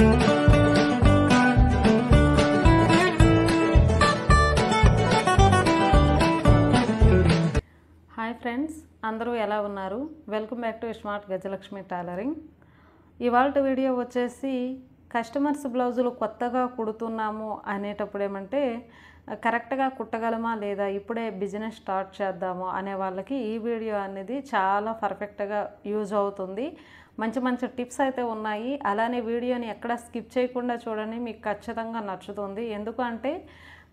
hi friends అందరూ ఎలా ఉన్నారు welcome back to smart Gajalakshmi tailoring ఇవాళ వీడియో వచ్చేసి కస్టమర్స్ బ్లౌజులు కొత్తగా కుడుతున్నాము అనేటప్పుడు ఏమంటే కరెక్ట్గా కుట్టగలమా లేదా ఇప్పుడే బిజినెస్ స్టార్ట్ చేద్దాము అనే వాళ్ళకి ఈ వీడియో అనేది చాలా పర్ఫెక్ట్గా యూజ్ అవుతుంది మంచి మంచి టిప్స్ అయితే ఉన్నాయి అలానే వీడియోని ఎక్కడ స్కిప్ చేయకుండా చూడండి మీకు ఖచ్చితంగా నచ్చుతుంది ఎందుకంటే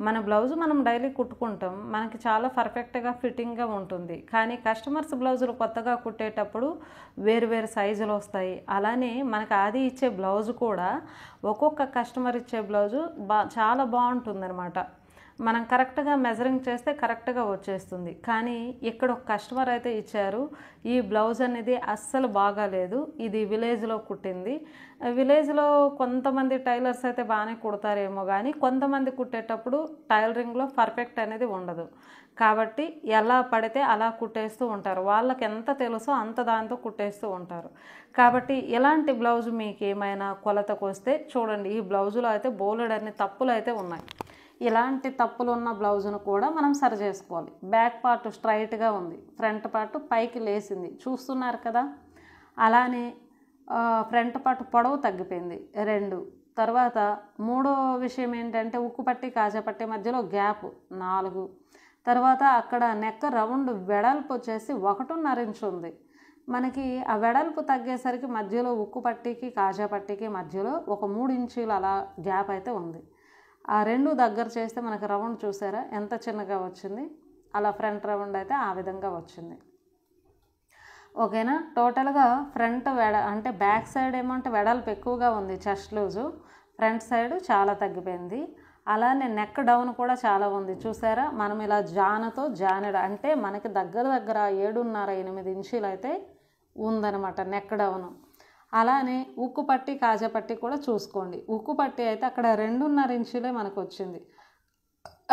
మన బ్లౌజ్ మనం డైలీ కుట్టుకుంటాం మనకి చాలా పర్ఫెక్ట్గా ఫిట్టింగ్గా ఉంటుంది కానీ కస్టమర్స్ బ్లౌజులు కొత్తగా కుట్టేటప్పుడు వేరు వేరు సైజులు వస్తాయి అలానే మనకు అది ఇచ్చే బ్లౌజ్ కూడా ఒక్కొక్క కస్టమర్ ఇచ్చే బ్లౌజు చాలా చాలా అనమాట మనం కరెక్ట్గా మెజరింగ్ చేస్తే కరెక్ట్గా వచ్చేస్తుంది కానీ ఇక్కడ ఒక కస్టమర్ అయితే ఇచ్చారు ఈ బ్లౌజ్ అనేది అస్సలు బాగాలేదు ఇది విలేజ్లో కుట్టింది విలేజ్లో కొంతమంది టైలర్స్ అయితే బాగానే కుడతారేమో కానీ కొంతమంది కుట్టేటప్పుడు టైలరింగ్లో పర్ఫెక్ట్ అనేది ఉండదు కాబట్టి ఎలా పడితే అలా కుట్టేస్తూ ఉంటారు వాళ్ళకి ఎంత తెలుసో అంత దాంతో కుట్టేస్తూ ఉంటారు కాబట్టి ఇలాంటి బ్లౌజ్ మీకు ఏమైనా కొలతకు వస్తే చూడండి ఈ బ్లౌజులో అయితే బోలెడ్ అనే తప్పులు అయితే ఉన్నాయి ఇలాంటి తప్పులు ఉన్న బ్లౌజ్ను కూడా మనం సరి చేసుకోవాలి బ్యాక్ పార్ట్ స్ట్రైట్గా ఉంది ఫ్రంట్ పార్ట్ పైకి లేసింది చూస్తున్నారు కదా అలానే ఫ్రంట్ పార్ట్ పొడవు తగ్గిపోయింది రెండు తర్వాత మూడో విషయం ఏంటంటే ఉక్కు పట్టి కాజపట్టి మధ్యలో గ్యాప్ నాలుగు తర్వాత అక్కడ నెక్క రౌండ్ వెడల్పు వచ్చేసి ఒకటిన్నర ఇంచు ఉంది మనకి ఆ వెడల్పు తగ్గేసరికి మధ్యలో ఉక్కు పట్టికి కాజా పట్టికి మధ్యలో ఒక మూడు ఇంచీలు అలా గ్యాప్ అయితే ఉంది ఆ రెండు దగ్గర చేస్తే మనకు రౌండ్ చూసారా ఎంత చిన్నగా వచ్చింది అలా ఫ్రంట్ రౌండ్ అయితే ఆ విధంగా వచ్చింది ఓకేనా టోటల్గా ఫ్రంట్ వెడ అంటే బ్యాక్ సైడ్ ఏమంటే వెడల్పు ఎక్కువగా ఉంది చెస్ట్ లూజు ఫ్రంట్ సైడ్ చాలా తగ్గిపోయింది అలానే నెక్ డౌన్ కూడా చాలా ఉంది చూసారా మనం ఇలా జానతో జానెడ్ అంటే మనకి దగ్గర దగ్గర ఏడున్నర ఎనిమిది ఇంచులు అయితే ఉందనమాట నెక్ డౌను అలానే ఉక్కు పట్టి కాజపట్టి కూడా చూసుకోండి ఉక్కు పట్టి అయితే అక్కడ రెండున్నర ఇంచులే మనకు వచ్చింది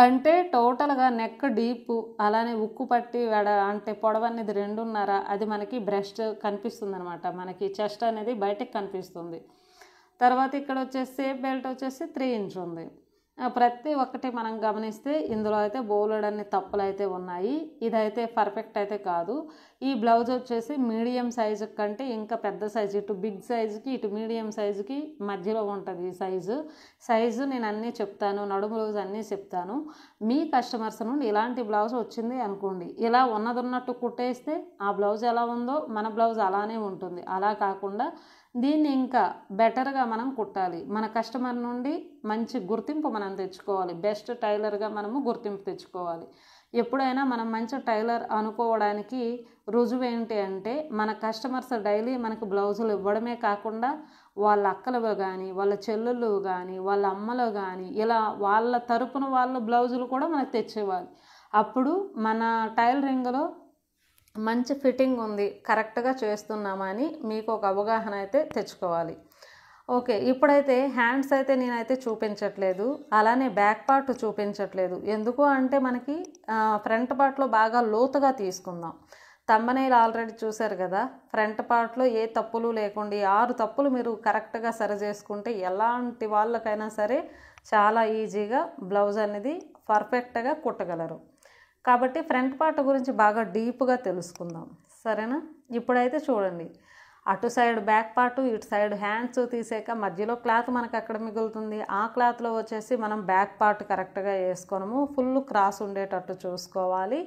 అంటే టోటల్గా నెక్ డీప్ అలానే ఉక్కు పట్టి వెడ అంటే పొడవ అనేది రెండున్నర అది మనకి బ్రెస్ట్ కనిపిస్తుంది అనమాట మనకి చెస్ట్ అనేది బయటకు కనిపిస్తుంది తర్వాత ఇక్కడ వచ్చేసి సేఫ్ బెల్ట్ వచ్చేసి త్రీ ఇంచ్ ఉంది ప్రతి ఒక్కటి మనం గమనిస్తే ఇందులో అయితే బోలెడ్ అన్ని తప్పులు అయితే ఉన్నాయి ఇదైతే పర్ఫెక్ట్ అయితే కాదు ఈ బ్లౌజ్ వచ్చేసి మీడియం సైజు కంటే ఇంకా పెద్ద సైజు ఇటు బిగ్ సైజుకి ఇటు మీడియం సైజుకి మధ్యలో ఉంటుంది ఈ సైజు సైజు నేను అన్నీ చెప్తాను నడుము బ్లౌజ్ అన్నీ చెప్తాను మీ కస్టమర్స్ నుండి ఇలాంటి బ్లౌజ్ వచ్చింది అనుకోండి ఇలా ఉన్నదన్నట్టు కుట్టేస్తే ఆ బ్లౌజ్ ఎలా ఉందో మన బ్లౌజ్ అలానే ఉంటుంది అలా కాకుండా దీన్ని ఇంకా బెటర్గా మనం కుట్టాలి మన కస్టమర్ నుండి మంచి గుర్తింపు మనం తెచ్చుకోవాలి బెస్ట్ టైలర్గా మనము గుర్తింపు తెచ్చుకోవాలి ఎప్పుడైనా మనం మంచి టైలర్ అనుకోవడానికి రుజువు ఏంటి అంటే మన కస్టమర్స్ డైలీ మనకు బ్లౌజులు ఇవ్వడమే కాకుండా వాళ్ళ అక్కలు కానీ వాళ్ళ చెల్లెళ్ళు కానీ వాళ్ళ అమ్మలు కానీ ఇలా వాళ్ళ తరపున వాళ్ళ బ్లౌజులు కూడా మనకు తెచ్చేవాళ్ళు అప్పుడు మన టైలరింగ్లో మంచి ఫిట్టింగ్ ఉంది కరెక్ట్గా చేస్తున్నామా అని మీకు ఒక అవగాహన అయితే తెచ్చుకోవాలి ఓకే ఇప్పుడైతే హ్యాండ్స్ అయితే నేనైతే చూపించట్లేదు అలానే బ్యాక్ పార్ట్ చూపించట్లేదు ఎందుకు అంటే మనకి ఫ్రంట్ పార్ట్లో బాగా లోతుగా తీసుకుందాం తమ్మనేలు ఆల్రెడీ చూశారు కదా ఫ్రంట్ పార్ట్లో ఏ తప్పులు లేకుండా ఆరు తప్పులు మీరు కరెక్ట్గా సరి చేసుకుంటే ఎలాంటి వాళ్ళకైనా సరే చాలా ఈజీగా బ్లౌజ్ అనేది పర్ఫెక్ట్గా కుట్టగలరు కాబట్టి ఫ్రంట్ పార్ట్ గురించి బాగా డీప్గా తెలుసుకుందాం సరేనా ఇప్పుడైతే చూడండి అటు సైడ్ బ్యాక్ పార్ట్ ఇటు సైడ్ హ్యాండ్స్ తీసాక మధ్యలో క్లాత్ మనకు ఎక్కడ మిగులుతుంది ఆ క్లాత్లో వచ్చేసి మనం బ్యాక్ పార్ట్ కరెక్ట్గా వేసుకోము ఫుల్ క్రాస్ ఉండేటట్టు చూసుకోవాలి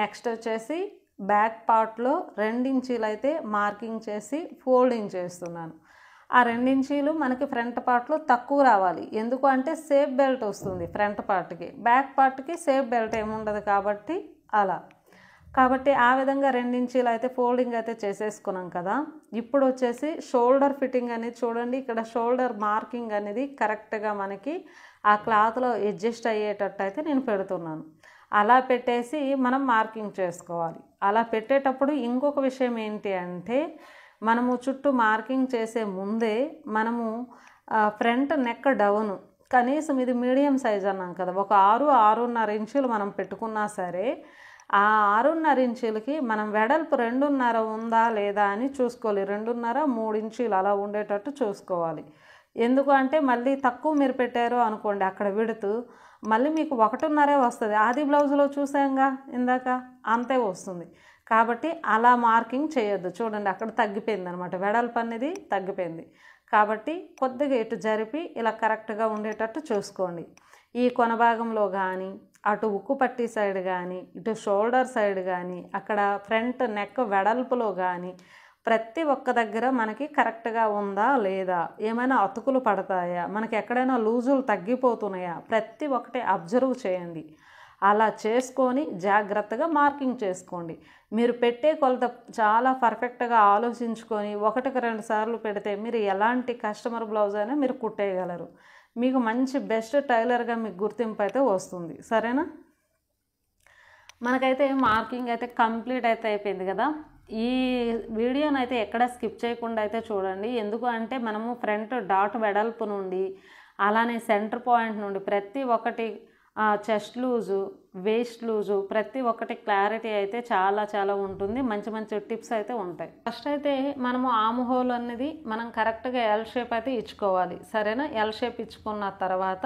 నెక్స్ట్ వచ్చేసి బ్యాక్ పార్ట్లో రెండించీలు అయితే మార్కింగ్ చేసి ఫోల్డింగ్ చేస్తున్నాను ఆ రెండించీలు మనకి ఫ్రంట్ పార్ట్లో తక్కువ రావాలి ఎందుకు అంటే సేఫ్ బెల్ట్ వస్తుంది ఫ్రంట్ పార్ట్కి బ్యాక్ పార్ట్కి సేఫ్ బెల్ట్ ఏముండదు కాబట్టి అలా కాబట్టి ఆ విధంగా రెండించీలు అయితే ఫోల్డింగ్ అయితే చేసేసుకున్నాం కదా ఇప్పుడు వచ్చేసి షోల్డర్ ఫిట్టింగ్ అనేది చూడండి ఇక్కడ షోల్డర్ మార్కింగ్ అనేది కరెక్ట్గా మనకి ఆ క్లాత్లో అడ్జస్ట్ అయ్యేటట్టు అయితే నేను పెడుతున్నాను అలా పెట్టేసి మనం మార్కింగ్ చేసుకోవాలి అలా పెట్టేటప్పుడు ఇంకొక విషయం ఏంటి అంటే మనము చుట్టూ మార్కింగ్ చేసే ముందే మనము ఫ్రంట్ నెక్ డౌన్ కనీసం ఇది మీడియం సైజ్ అన్నాం కదా ఒక ఆరు ఆరున్నర ఇంచులు మనం పెట్టుకున్నా సరే ఆ ఆరున్నర ఇంచులకి మనం వెడల్పు రెండున్నర ఉందా లేదా అని చూసుకోవాలి రెండున్నర మూడు ఇంచులు అలా ఉండేటట్టు చూసుకోవాలి ఎందుకు అంటే మళ్ళీ తక్కువ మీరు పెట్టారు అనుకోండి అక్కడ విడుతూ మళ్ళీ మీకు ఒకటిన్నరే వస్తుంది ఆది బ్లౌజ్లో చూసాంగా ఇందాక అంతే వస్తుంది కాబట్టి అలా మార్కింగ్ చేయొద్దు చూడండి అక్కడ తగ్గిపోయింది అనమాట వెడల్పు అనేది తగ్గిపోయింది కాబట్టి కొద్దిగా ఇటు జరిపి ఇలా కరెక్ట్గా ఉండేటట్టు చూసుకోండి ఈ కొన భాగంలో కానీ అటు ఉక్కు పట్టి సైడ్ కానీ ఇటు షోల్డర్ సైడ్ కానీ అక్కడ ఫ్రంట్ నెక్ వెడల్పులో కానీ ప్రతి ఒక్క దగ్గర మనకి కరెక్ట్గా ఉందా లేదా ఏమైనా అతుకులు పడతాయా మనకి ఎక్కడైనా లూజులు తగ్గిపోతున్నాయా ప్రతి ఒక్కటి అబ్జర్వ్ చేయండి అలా చేసుకొని జాగ్రత్తగా మార్కింగ్ చేసుకోండి మీరు పెట్టే కొలత చాలా పర్ఫెక్ట్గా ఆలోచించుకొని ఒకటికి రెండు సార్లు పెడితే మీరు ఎలాంటి కస్టమర్ బ్లౌజ్ అయినా మీరు కుట్టేయగలరు మీకు మంచి బెస్ట్ టైలర్గా మీకు గుర్తింపు అయితే వస్తుంది సరేనా మనకైతే మార్కింగ్ అయితే కంప్లీట్ అయితే అయిపోయింది కదా ఈ వీడియోని అయితే ఎక్కడ స్కిప్ చేయకుండా అయితే చూడండి ఎందుకు అంటే మనము ఫ్రంట్ డాట్ వెడల్పు నుండి అలానే సెంటర్ పాయింట్ నుండి ప్రతి ఒక్కటి చెస్ట్ లూజు వేస్ట్ లూజు ప్రతి ఒక్కటి క్లారిటీ అయితే చాలా చాలా ఉంటుంది మంచి మంచి టిప్స్ అయితే ఉంటాయి ఫస్ట్ అయితే మనము ఆమ్ హోల్ అనేది మనం కరెక్ట్గా ఎల్ షేప్ అయితే ఇచ్చుకోవాలి సరేనా ఎల్ షేప్ ఇచ్చుకున్న తర్వాత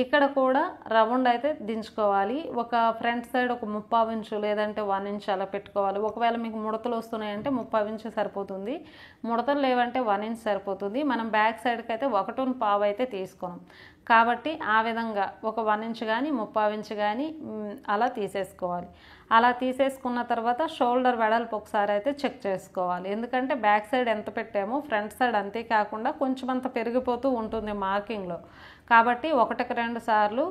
ఇక్కడ కూడా రౌండ్ అయితే దించుకోవాలి ఒక ఫ్రంట్ సైడ్ ఒక ముప్పావు ఇంచు లేదంటే వన్ ఇంచ్ అలా పెట్టుకోవాలి ఒకవేళ మీకు ముడతలు వస్తున్నాయంటే ముప్పావు ఇంచు సరిపోతుంది ముడతలు లేవంటే వన్ ఇంచ్ సరిపోతుంది మనం బ్యాక్ సైడ్కి అయితే ఒకటోన్ పావు అయితే తీసుకున్నాం కాబట్టి ఆ విధంగా ఒక వన్ ఇంచ్ కానీ ముప్పావు ఇంచ్ కానీ అలా తీసేసుకోవాలి అలా తీసేసుకున్న తర్వాత షోల్డర్ వెడల్పు ఒకసారి అయితే చెక్ చేసుకోవాలి ఎందుకంటే బ్యాక్ సైడ్ ఎంత పెట్టామో ఫ్రంట్ సైడ్ అంతే కాకుండా కొంచెం అంత పెరిగిపోతూ ఉంటుంది మార్కింగ్లో కాబట్టి ఒకటికి రెండు సార్లు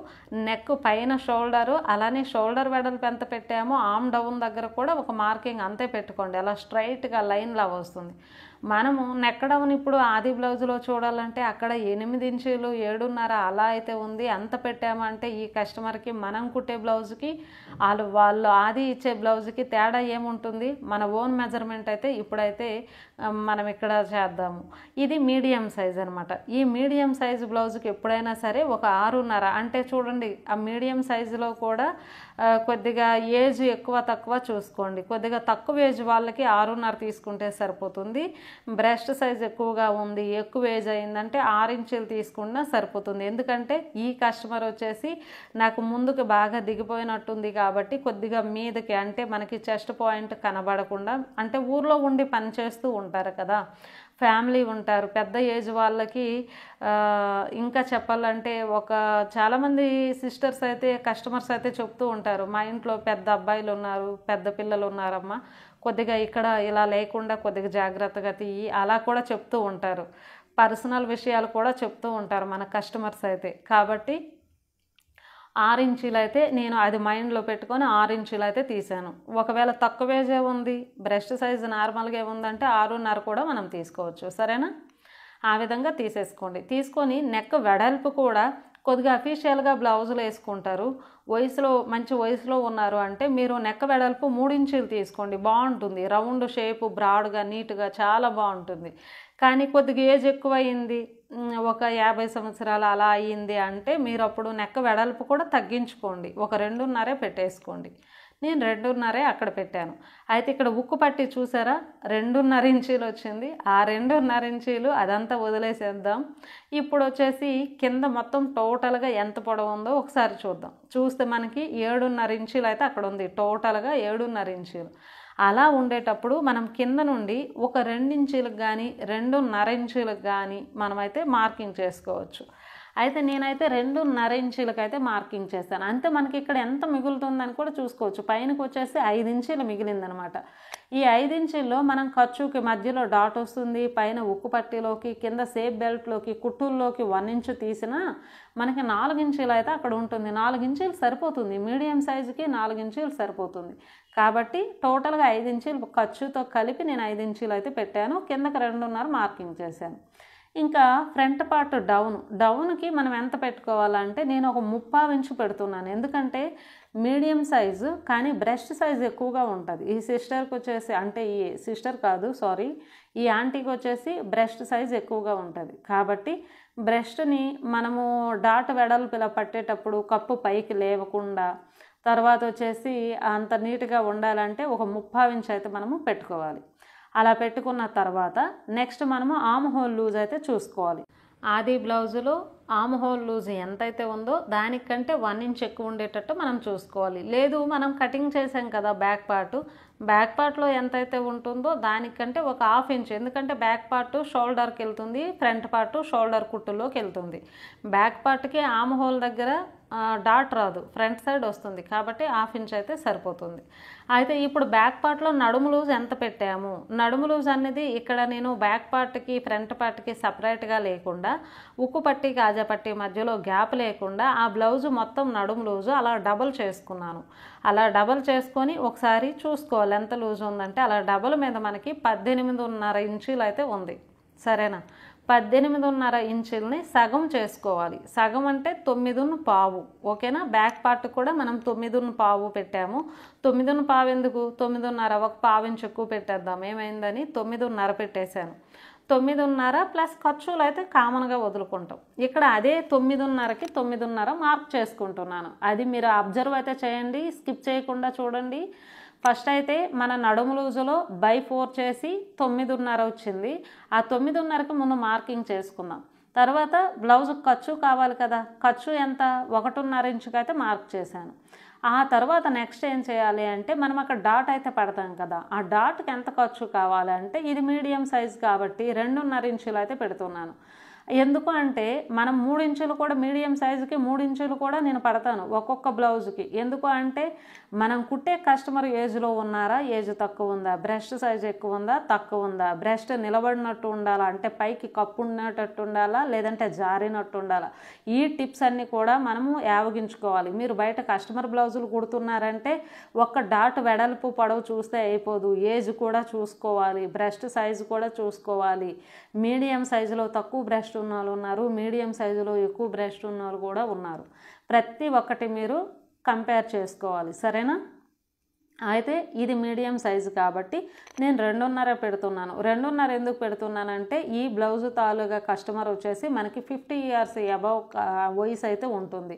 నెక్ పైన షోల్డరు అలానే షోల్డర్ వెడల్ పెంత పెట్టామో ఆమ్ డౌన్ దగ్గర కూడా ఒక మార్కింగ్ అంతే పెట్టుకోండి అలా స్ట్రైట్గా లైన్లా వస్తుంది మనము నెక్కడవని ఇప్పుడు ఆది బ్లౌజ్లో చూడాలంటే అక్కడ ఎనిమిది ఇంచులు ఏడున్నర అలా అయితే ఉంది ఎంత పెట్టామంటే ఈ కస్టమర్కి మనం కుట్టే బ్లౌజ్కి వాళ్ళు వాళ్ళు ఆది ఇచ్చే బ్లౌజ్కి తేడా ఏముంటుంది మన ఓన్ మెజర్మెంట్ అయితే ఇప్పుడైతే మనం ఇక్కడ చేద్దాము ఇది మీడియం సైజ్ అనమాట ఈ మీడియం సైజు బ్లౌజ్కి ఎప్పుడైనా సరే ఒక ఆరున్నర అంటే చూడండి ఆ మీడియం సైజులో కూడా కొద్దిగా ఏజ్ ఎక్కువ తక్కువ చూసుకోండి కొద్దిగా తక్కువ ఏజ్ వాళ్ళకి ఆరున్నర తీసుకుంటే సరిపోతుంది బ్రెస్ట్ సైజ్ ఎక్కువగా ఉంది ఎక్కువ ఏజ్ అయిందంటే ఆరు ఇంచులు తీసుకున్నా సరిపోతుంది ఎందుకంటే ఈ కస్టమర్ వచ్చేసి నాకు ముందుకు బాగా దిగిపోయినట్టుంది కాబట్టి కొద్దిగా మీదకి అంటే మనకి చెస్ట్ పాయింట్ కనబడకుండా అంటే ఊర్లో ఉండి పనిచేస్తూ ఉంటారు కదా ఫ్యామిలీ ఉంటారు పెద్ద ఏజ్ వాళ్ళకి ఇంకా చెప్పాలంటే ఒక చాలామంది సిస్టర్స్ అయితే కస్టమర్స్ అయితే చెప్తూ ఉంటారు మా ఇంట్లో పెద్ద అబ్బాయిలు ఉన్నారు పెద్ద పిల్లలు ఉన్నారమ్మా కొద్దిగా ఇక్కడ ఇలా లేకుండా కొద్దిగా జాగ్రత్తగా తీయి అలా కూడా చెప్తూ ఉంటారు పర్సనల్ విషయాలు కూడా చెప్తూ ఉంటారు మన కస్టమర్స్ అయితే కాబట్టి ఆరు ఇంచీలు అయితే నేను అది మైండ్లో పెట్టుకొని ఆరు ఇంచీలు అయితే తీసాను ఒకవేళ తక్కువ ఏజే ఉంది బ్రెస్ట్ సైజు నార్మల్గా ఉందంటే ఆరున్నర కూడా మనం తీసుకోవచ్చు సరేనా ఆ విధంగా తీసేసుకోండి తీసుకొని నెక్ వెడల్పు కూడా కొద్దిగా అఫీషియల్గా బ్లౌజులు వేసుకుంటారు వయసులో మంచి వయసులో ఉన్నారు అంటే మీరు నెక్క వెడల్పు ఇంచులు తీసుకోండి బాగుంటుంది రౌండ్ షేపు బ్రాడ్గా నీట్గా చాలా బాగుంటుంది కానీ కొద్దిగా ఏజ్ అయింది ఒక యాభై సంవత్సరాలు అలా అయ్యింది అంటే మీరు అప్పుడు నెక్క వెడల్పు కూడా తగ్గించుకోండి ఒక రెండున్నరే పెట్టేసుకోండి నేను రెండున్నరే అక్కడ పెట్టాను అయితే ఇక్కడ ఉక్కు పట్టి చూసారా రెండున్నర ఇంచీలు వచ్చింది ఆ రెండున్నర ఇంచీలు అదంతా వదిలేసేద్దాం ఇప్పుడు వచ్చేసి కింద మొత్తం టోటల్గా ఎంత పొడవు ఉందో ఒకసారి చూద్దాం చూస్తే మనకి ఏడున్నర ఇంచీలు అయితే అక్కడ ఉంది టోటల్గా ఏడున్నర ఇంచీలు అలా ఉండేటప్పుడు మనం కింద నుండి ఒక రెండించీలకు కానీ రెండున్నర ఇంచీలకు కానీ మనమైతే మార్కింగ్ చేసుకోవచ్చు అయితే నేనైతే రెండున్నర ఇంచీలకు అయితే మార్కింగ్ చేస్తాను అంతే మనకి ఇక్కడ ఎంత మిగులుతుందని కూడా చూసుకోవచ్చు పైనకి వచ్చేసి ఐదు ఇంచీలు మిగిలిందనమాట ఈ ఐదు ఇంచుల్లో మనం ఖర్చుకి మధ్యలో డాట్ వస్తుంది పైన ఉక్కు పట్టిలోకి కింద సేఫ్ బెల్ట్లోకి కుట్టుల్లోకి వన్ ఇంచు తీసినా మనకి నాలుగు ఇంచీలు అయితే అక్కడ ఉంటుంది నాలుగు ఇంచీలు సరిపోతుంది మీడియం సైజుకి నాలుగు ఇంచీలు సరిపోతుంది కాబట్టి టోటల్గా ఐదు ఇంచీలు ఖర్చుతో కలిపి నేను ఐదు ఇంచీలు అయితే పెట్టాను కిందకి రెండున్నర మార్కింగ్ చేశాను ఇంకా ఫ్రంట్ పార్ట్ డౌన్ డౌన్కి మనం ఎంత పెట్టుకోవాలంటే నేను ఒక ముప్పావు ఇంచు పెడుతున్నాను ఎందుకంటే మీడియం సైజు కానీ బ్రెస్ట్ సైజు ఎక్కువగా ఉంటుంది ఈ సిస్టర్కి వచ్చేసి అంటే ఈ సిస్టర్ కాదు సారీ ఈ ఆంటీకి వచ్చేసి బ్రెస్ట్ సైజు ఎక్కువగా ఉంటుంది కాబట్టి బ్రెస్ట్ని మనము డాట్ వెడల్పు ఇలా పట్టేటప్పుడు కప్పు పైకి లేవకుండా తర్వాత వచ్చేసి అంత నీట్గా ఉండాలంటే ఒక ఇంచ్ అయితే మనము పెట్టుకోవాలి అలా పెట్టుకున్న తర్వాత నెక్స్ట్ మనము ఆమ్ హోల్ లూజ్ అయితే చూసుకోవాలి ఆది బ్లౌజులో ఆమ్ హోల్ లూజ్ ఎంతైతే ఉందో దానికంటే వన్ ఇంచ్ ఎక్కువ ఉండేటట్టు మనం చూసుకోవాలి లేదు మనం కటింగ్ చేసాం కదా బ్యాక్ పార్టు బ్యాక్ పార్ట్లో ఎంతైతే ఉంటుందో దానికంటే ఒక హాఫ్ ఇంచ్ ఎందుకంటే బ్యాక్ పార్ట్ షోల్డర్కి వెళ్తుంది ఫ్రంట్ పార్ట్ షోల్డర్ కుట్టులోకి వెళ్తుంది బ్యాక్ పార్ట్కి ఆమ్ హోల్ దగ్గర డాట్ రాదు ఫ్రంట్ సైడ్ వస్తుంది కాబట్టి హాఫ్ ఇంచ్ అయితే సరిపోతుంది అయితే ఇప్పుడు బ్యాక్ పార్ట్లో నడుము లూజ్ ఎంత పెట్టాము నడుము లూజ్ అనేది ఇక్కడ నేను బ్యాక్ పార్ట్కి ఫ్రంట్ పార్ట్కి సపరేట్గా లేకుండా ఉక్కు పట్టి కాజా పట్టి మధ్యలో గ్యాప్ లేకుండా ఆ బ్లౌజ్ మొత్తం నడుము లూజు అలా డబల్ చేసుకున్నాను అలా డబల్ చేసుకొని ఒకసారి చూసుకోవాలి లెంత్ లూజ్ ఉందంటే అలా డబల్ మీద మనకి పద్దెనిమిదిన్నర ఇంచులు అయితే ఉంది సరేనా పద్దెనిమిదిన్నర ఇంచుల్ని సగం చేసుకోవాలి సగం అంటే తొమ్మిదిన్న పావు ఓకేనా బ్యాక్ పార్ట్ కూడా మనం తొమ్మిదిన్న పావు పెట్టాము తొమ్మిదిన్న పావు ఎందుకు తొమ్మిదిన్నర ఒక పావు ఇంచు ఎక్కువ పెట్టేద్దాం ఏమైందని తొమ్మిదిన్నర పెట్టేశాను తొమ్మిదిన్నర ప్లస్ ఖర్చులు అయితే కామన్గా వదులుకుంటాం ఇక్కడ అదే తొమ్మిదిన్నరకి తొమ్మిదిన్నర మార్క్ చేసుకుంటున్నాను అది మీరు అబ్జర్వ్ అయితే చేయండి స్కిప్ చేయకుండా చూడండి ఫస్ట్ అయితే మన నడుము లూజులో బై ఫోర్ చేసి తొమ్మిదిన్నర వచ్చింది ఆ తొమ్మిదిన్నరకి ముందు మార్కింగ్ చేసుకుందాం తర్వాత బ్లౌజ్ ఖర్చు కావాలి కదా ఖర్చు ఎంత ఒకటిన్నర ఇంచుకి అయితే మార్క్ చేశాను ఆ తర్వాత నెక్స్ట్ ఏం చేయాలి అంటే మనం అక్కడ డాట్ అయితే పెడతాం కదా ఆ డాట్కి ఎంత ఖర్చు కావాలంటే ఇది మీడియం సైజ్ కాబట్టి రెండున్నర ఇంచులు అయితే పెడుతున్నాను ఎందుకు అంటే మనం మూడు ఇంచులు కూడా మీడియం సైజుకి మూడు ఇంచులు కూడా నేను పడతాను ఒక్కొక్క బ్లౌజ్కి ఎందుకు అంటే మనం కుట్టే కస్టమర్ ఏజ్లో ఉన్నారా ఏజ్ తక్కువ ఉందా బ్రెస్ట్ సైజ్ ఎక్కువ ఉందా తక్కువ ఉందా బ్రెస్ట్ నిలబడినట్టు ఉండాలా అంటే పైకి కప్పు ఉండేటట్టు ఉండాలా లేదంటే జారినట్టు ఉండాలా ఈ టిప్స్ అన్నీ కూడా మనము యావగించుకోవాలి మీరు బయట కస్టమర్ బ్లౌజులు కుడుతున్నారంటే ఒక్క డాట్ వెడల్పు పొడవు చూస్తే అయిపోదు ఏజ్ కూడా చూసుకోవాలి బ్రెస్ట్ సైజు కూడా చూసుకోవాలి మీడియం సైజులో తక్కువ బ్రెస్ట్ బ్రెస్ట్ ఉన్న వాళ్ళు ఉన్నారు మీడియం సైజులో ఎక్కువ బ్రెస్ట్ ఉన్న వాళ్ళు కూడా ఉన్నారు ప్రతి ఒక్కటి మీరు కంపేర్ చేసుకోవాలి సరేనా అయితే ఇది మీడియం సైజు కాబట్టి నేను రెండున్నర పెడుతున్నాను రెండున్నర ఎందుకు పెడుతున్నానంటే ఈ బ్లౌజ్ తాలూగా కస్టమర్ వచ్చేసి మనకి ఫిఫ్టీ ఇయర్స్ అబౌవ్ వయసు అయితే ఉంటుంది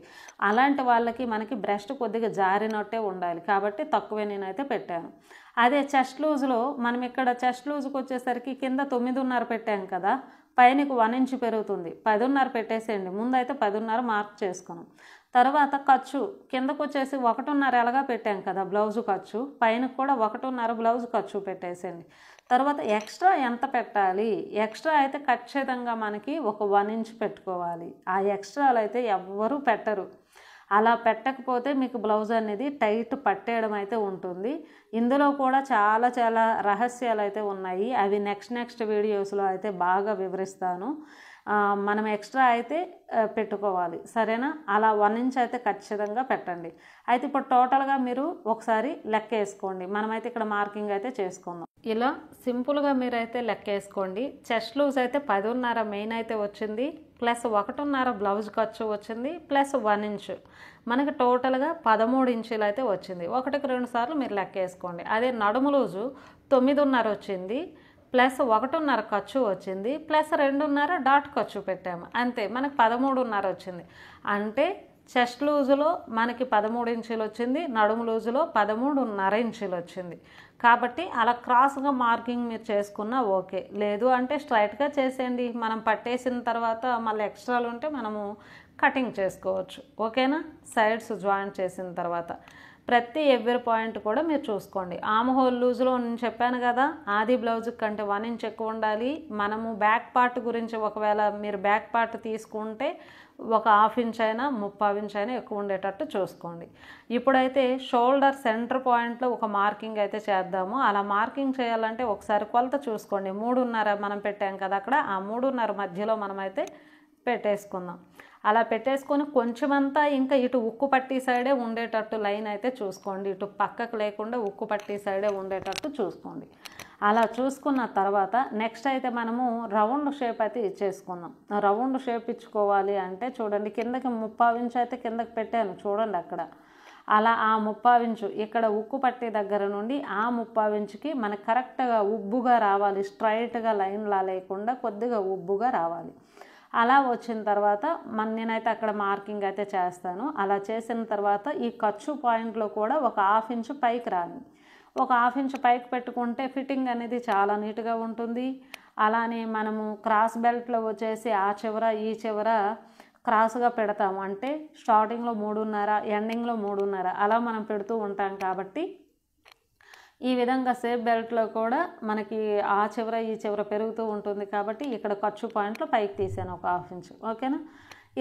అలాంటి వాళ్ళకి మనకి బ్రెస్ట్ కొద్దిగా జారినట్టే ఉండాలి కాబట్టి తక్కువే నేనైతే పెట్టాను అదే చెస్ట్ లూజ్లో మనం ఇక్కడ చెస్ట్ లూజ్కి వచ్చేసరికి కింద తొమ్మిదిన్నర పెట్టాం కదా పైనకు వన్ ఇంచ్ పెరుగుతుంది పదిన్నర పెట్టేసేయండి ముందైతే పదిన్నర మార్క్ చేసుకున్నాం తర్వాత ఖర్చు కిందకు వచ్చేసి ఒకటిన్నర ఎలాగా పెట్టాం కదా బ్లౌజ్ ఖర్చు పైన కూడా ఒకటిన్నర బ్లౌజ్ ఖర్చు పెట్టేసేయండి తర్వాత ఎక్స్ట్రా ఎంత పెట్టాలి ఎక్స్ట్రా అయితే ఖచ్చితంగా మనకి ఒక వన్ ఇంచ్ పెట్టుకోవాలి ఆ ఎక్స్ట్రాలు అయితే ఎవ్వరూ పెట్టరు అలా పెట్టకపోతే మీకు బ్లౌజ్ అనేది టైట్ పట్టేయడం అయితే ఉంటుంది ఇందులో కూడా చాలా చాలా రహస్యాలు అయితే ఉన్నాయి అవి నెక్స్ట్ నెక్స్ట్ వీడియోస్లో అయితే బాగా వివరిస్తాను మనం ఎక్స్ట్రా అయితే పెట్టుకోవాలి సరేనా అలా వన్ ఇంచ్ అయితే ఖచ్చితంగా పెట్టండి అయితే ఇప్పుడు టోటల్గా మీరు ఒకసారి లెక్క వేసుకోండి మనమైతే ఇక్కడ మార్కింగ్ అయితే చేసుకుందాం ఇలా సింపుల్గా మీరు అయితే లెక్క వేసుకోండి చెస్ట్ లూజ్ అయితే పదిన్నర మెయిన్ అయితే వచ్చింది ప్లస్ ఒకటిన్నర బ్లౌజ్ ఖర్చు వచ్చింది ప్లస్ వన్ ఇంచ్ మనకి టోటల్గా పదమూడు ఇంచులు అయితే వచ్చింది ఒకటికి రెండు సార్లు మీరు లెక్క వేసుకోండి అదే నడుము లూజు తొమ్మిదిన్నర వచ్చింది ప్లస్ ఒకటిన్నర ఖర్చు వచ్చింది ప్లస్ రెండున్నర డాట్ ఖర్చు పెట్టాము అంతే మనకు పదమూడున్నర వచ్చింది అంటే చెస్ట్ లూజులో మనకి పదమూడు ఇంచులు వచ్చింది నడుము లూజులో పదమూడున్నర ఇంచులు వచ్చింది కాబట్టి అలా క్రాస్గా మార్కింగ్ మీరు చేసుకున్నా ఓకే లేదు అంటే స్ట్రైట్గా చేసేయండి మనం పట్టేసిన తర్వాత మళ్ళీ ఎక్స్ట్రాలు ఉంటే మనము కటింగ్ చేసుకోవచ్చు ఓకేనా సైడ్స్ జాయింట్ చేసిన తర్వాత ప్రతి ఎవ్వరి పాయింట్ కూడా మీరు చూసుకోండి ఆమ్ హోల్ లూజ్లో నేను చెప్పాను కదా ఆది బ్లౌజ్ కంటే వన్ ఇంచ్ ఎక్కువ ఉండాలి మనము బ్యాక్ పార్ట్ గురించి ఒకవేళ మీరు బ్యాక్ పార్ట్ తీసుకుంటే ఒక హాఫ్ ఇంచ్ అయినా ముప్పావు ఇంచ్ అయినా ఎక్కువ ఉండేటట్టు చూసుకోండి ఇప్పుడైతే షోల్డర్ సెంటర్ పాయింట్లో ఒక మార్కింగ్ అయితే చేద్దాము అలా మార్కింగ్ చేయాలంటే ఒకసారి కొలత చూసుకోండి మూడున్నర మనం పెట్టాం కదా అక్కడ ఆ మూడున్నర మధ్యలో మనమైతే పెట్టేసుకుందాం అలా పెట్టేసుకొని కొంచెమంతా ఇంకా ఇటు ఉక్కు పట్టి సైడే ఉండేటట్టు లైన్ అయితే చూసుకోండి ఇటు పక్కకు లేకుండా ఉక్కు పట్టి సైడే ఉండేటట్టు చూసుకోండి అలా చూసుకున్న తర్వాత నెక్స్ట్ అయితే మనము రౌండ్ షేప్ అయితే ఇచ్చేసుకుందాం రౌండ్ షేప్ ఇచ్చుకోవాలి అంటే చూడండి కిందకి ముప్పావు ఇంచు అయితే కిందకి పెట్టాను చూడండి అక్కడ అలా ఆ ముప్పావించు ఇక్కడ ఉక్కు పట్టే దగ్గర నుండి ఆ ముప్పావించుకి మనకు కరెక్ట్గా ఉబ్బుగా రావాలి స్ట్రైట్గా లైన్లా లేకుండా కొద్దిగా ఉబ్బుగా రావాలి అలా వచ్చిన తర్వాత మన నేనైతే అక్కడ మార్కింగ్ అయితే చేస్తాను అలా చేసిన తర్వాత ఈ ఖర్చు పాయింట్లో కూడా ఒక హాఫ్ ఇంచు పైకి రాని ఒక హాఫ్ ఇంచ్ పైకి పెట్టుకుంటే ఫిట్టింగ్ అనేది చాలా నీట్గా ఉంటుంది అలానే మనము క్రాస్ బెల్ట్లో వచ్చేసి ఆ చివర ఈ చివర క్రాస్గా పెడతాము అంటే స్టార్టింగ్లో మూడున్నర ఎండింగ్లో మూడున్నర అలా మనం పెడుతూ ఉంటాం కాబట్టి ఈ విధంగా సేఫ్ బెల్ట్లో కూడా మనకి ఆ చివర ఈ చివర పెరుగుతూ ఉంటుంది కాబట్టి ఇక్కడ ఖర్చు పాయింట్లో పైకి తీసాను ఒక హాఫ్ ఇంచ్ ఓకేనా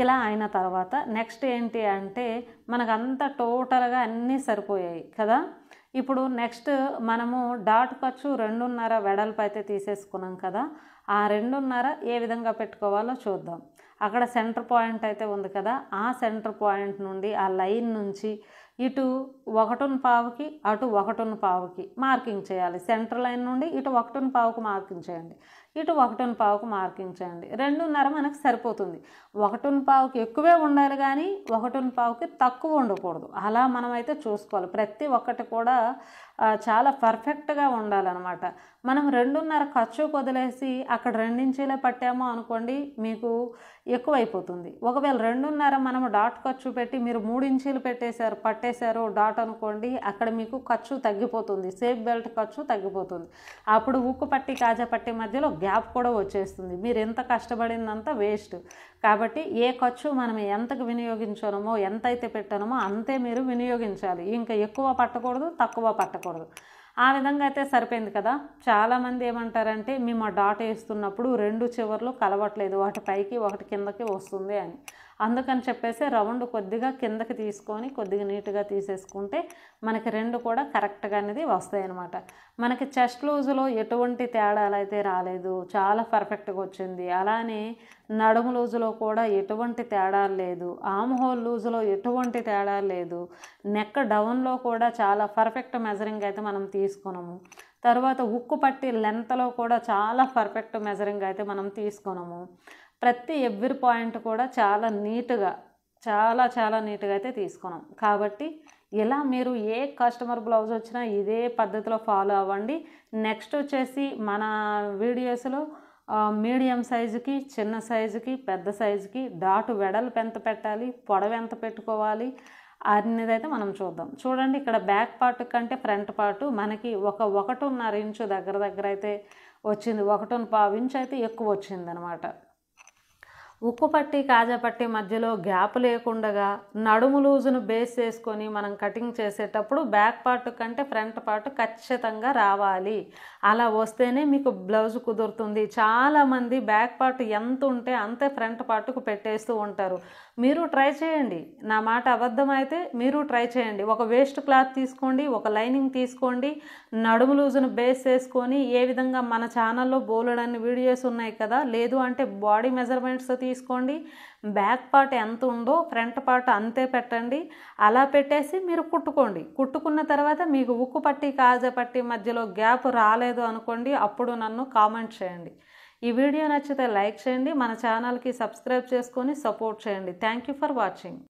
ఇలా అయిన తర్వాత నెక్స్ట్ ఏంటి అంటే మనకు అంత టోటల్గా అన్నీ సరిపోయాయి కదా ఇప్పుడు నెక్స్ట్ మనము డాట్ ఖర్చు రెండున్నర వెడల్పు అయితే తీసేసుకున్నాం కదా ఆ రెండున్నర ఏ విధంగా పెట్టుకోవాలో చూద్దాం అక్కడ సెంటర్ పాయింట్ అయితే ఉంది కదా ఆ సెంటర్ పాయింట్ నుండి ఆ లైన్ నుంచి ఇటు ఒకటిన పావుకి అటు ఒకటిన పావుకి మార్కింగ్ చేయాలి సెంటర్ లైన్ నుండి ఇటు ఒకటిన పావుకి మార్కింగ్ చేయండి ఇటు ఒకటిన పావుకు మార్కింగ్ చేయండి రెండున్నర మనకు సరిపోతుంది ఒకటిన పావుకి ఎక్కువే ఉండాలి కానీ ఒకటిన పావుకి తక్కువ ఉండకూడదు అలా మనమైతే చూసుకోవాలి ప్రతి ఒక్కటి కూడా చాలా పర్ఫెక్ట్గా ఉండాలన్నమాట మనం రెండున్నర ఖర్చు వదిలేసి అక్కడ రెండించేలే పట్టామో అనుకోండి మీకు ఎక్కువైపోతుంది ఒకవేళ రెండున్నర మనం డాట్ ఖర్చు పెట్టి మీరు మూడించీలు పెట్టేశారు పట్టేశారు డాట్ అనుకోండి అక్కడ మీకు ఖర్చు తగ్గిపోతుంది సేఫ్ బెల్ట్ ఖర్చు తగ్గిపోతుంది అప్పుడు ఉక్కు పట్టి కాజా పట్టి మధ్యలో గ్యాప్ కూడా వచ్చేస్తుంది మీరు ఎంత కష్టపడిందంతా వేస్ట్ కాబట్టి ఏ ఖర్చు మనం ఎంతకు వినియోగించామో ఎంత అయితే పెట్టామో అంతే మీరు వినియోగించాలి ఇంకా ఎక్కువ పట్టకూడదు తక్కువ పట్టకూడదు ఆ విధంగా అయితే సరిపోయింది కదా చాలామంది ఏమంటారంటే మేము ఆ డాట్ వేస్తున్నప్పుడు రెండు చివర్లు కలవట్లేదు ఒకటి పైకి ఒకటి కిందకి వస్తుంది అని అందుకని చెప్పేసి రౌండ్ కొద్దిగా కిందకి తీసుకొని కొద్దిగా నీట్గా తీసేసుకుంటే మనకి రెండు కూడా కరెక్ట్గా అనేది వస్తాయి అనమాట మనకి చెస్ట్ లూజులో ఎటువంటి తేడాలు అయితే రాలేదు చాలా పర్ఫెక్ట్గా వచ్చింది అలానే నడుము లూజులో కూడా ఎటువంటి తేడా లేదు ఆమ్ హోల్ లూజులో ఎటువంటి తేడా లేదు నెక్ డౌన్లో కూడా చాలా పర్ఫెక్ట్ మెజరింగ్ అయితే మనం తీసుకున్నాము తర్వాత ఉక్కు పట్టి లెంత్లో కూడా చాలా పర్ఫెక్ట్ మెజరింగ్ అయితే మనం తీసుకున్నాము ప్రతి ఎవ్రీ పాయింట్ కూడా చాలా నీట్గా చాలా చాలా నీట్గా అయితే తీసుకున్నాం కాబట్టి ఇలా మీరు ఏ కస్టమర్ బ్లౌజ్ వచ్చినా ఇదే పద్ధతిలో ఫాలో అవ్వండి నెక్స్ట్ వచ్చేసి మన వీడియోస్లో మీడియం సైజుకి చిన్న సైజుకి పెద్ద సైజుకి డాటు వెడల్పు ఎంత పెట్టాలి పొడవు ఎంత పెట్టుకోవాలి అనేది అయితే మనం చూద్దాం చూడండి ఇక్కడ బ్యాక్ పార్ట్ కంటే ఫ్రంట్ పార్ట్ మనకి ఒక ఒకటిన్నర ఇంచు దగ్గర దగ్గర అయితే వచ్చింది ఒకటిన్న పావు ఇంచు అయితే ఎక్కువ వచ్చిందనమాట ఉక్కు పట్టి కాజపట్టి మధ్యలో గ్యాప్ లేకుండా నడుము లూజును బేస్ చేసుకొని మనం కటింగ్ చేసేటప్పుడు బ్యాక్ పార్ట్ కంటే ఫ్రంట్ పార్ట్ ఖచ్చితంగా రావాలి అలా వస్తేనే మీకు బ్లౌజ్ కుదురుతుంది చాలామంది బ్యాక్ పార్ట్ ఎంత ఉంటే అంతే ఫ్రంట్ పార్ట్కు పెట్టేస్తూ ఉంటారు మీరు ట్రై చేయండి నా మాట అబద్ధం అయితే మీరు ట్రై చేయండి ఒక వేస్ట్ క్లాత్ తీసుకోండి ఒక లైనింగ్ తీసుకోండి నడుము లూజును బేస్ చేసుకొని ఏ విధంగా మన ఛానల్లో బోలెడన్ని వీడియోస్ ఉన్నాయి కదా లేదు అంటే బాడీ మెజర్మెంట్స్ తీసుకోండి బ్యాక్ పార్ట్ ఎంత ఉందో ఫ్రంట్ పార్ట్ అంతే పెట్టండి అలా పెట్టేసి మీరు కుట్టుకోండి కుట్టుకున్న తర్వాత మీకు ఉక్కు పట్టి కాజ పట్టి మధ్యలో గ్యాప్ రాలేదు అనుకోండి అప్పుడు నన్ను కామెంట్ చేయండి ఈ వీడియో నచ్చితే లైక్ చేయండి మన ఛానల్కి సబ్స్క్రైబ్ చేసుకొని సపోర్ట్ చేయండి థ్యాంక్ యూ ఫర్ వాచింగ్